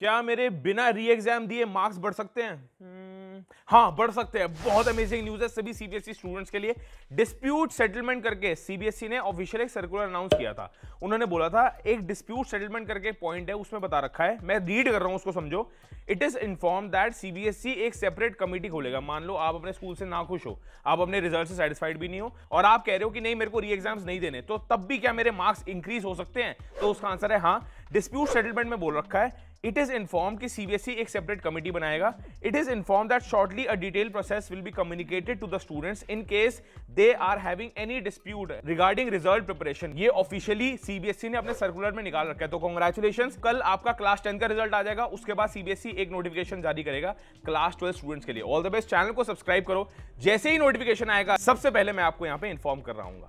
क्या मेरे बिना री एग्जाम दिए मार्क्स बढ़ सकते हैं हम्म। हाँ बढ़ सकते हैं बहुत अमेजिंग न्यूज है सभी सीबीएसई स्टूडेंट्स e के लिए डिस्प्यूट सेटलमेंट करके सीबीएसई e ने ऑफिशियल एक सर्कुलर अनाउंस किया था उन्होंने बोला था एक डिस्प्यूट सेटलमेंट करके पॉइंट है उसमें बता रखा है मैं रीड कर रहा हूं उसको समझो it is inform that CBSE एक सेपरेट कमेटी खोलेगा मान लो आप अपने स्कूल से ना खुश हो आप अपने रिजल्ट से सेटिस्फाइड भी नहीं हो और आप कह रहे हो कि नहीं मेरे को री एग्जाम्स नहीं देने तो तब भी क्या मेरे मार्क्स इंक्रीज हो सकते हैं तो उसका आंसर है हाँ डिस्प्यूट सेटलमेंट में बोल रखा है इट इज़ इन्फॉर्म कि सीबीएसई e एक सेपरेट कमेटी बनाएगा it is inform that shortly a detail process will be communicated to the students in case they are having any dispute regarding result preparation ये officially CBSE e ने अपने circular में निकाल रखा है तो कॉन्ग्रेचुलेशन कल आपका क्लास टेन का रिजल्ट आ जाएगा उसके बाद सीबीएसई e एक नोटिफिकेशन जारी करेगा क्लास ट्वेल्व स्टूडेंट्स के लिए ऑल द बेस्ट चैनल को सब्सक्राइब करो जैसे ही नोटिफिकेशन आएगा सबसे पहले मैं आपको यहाँ पे इन्फॉर्म कर रहा हूँ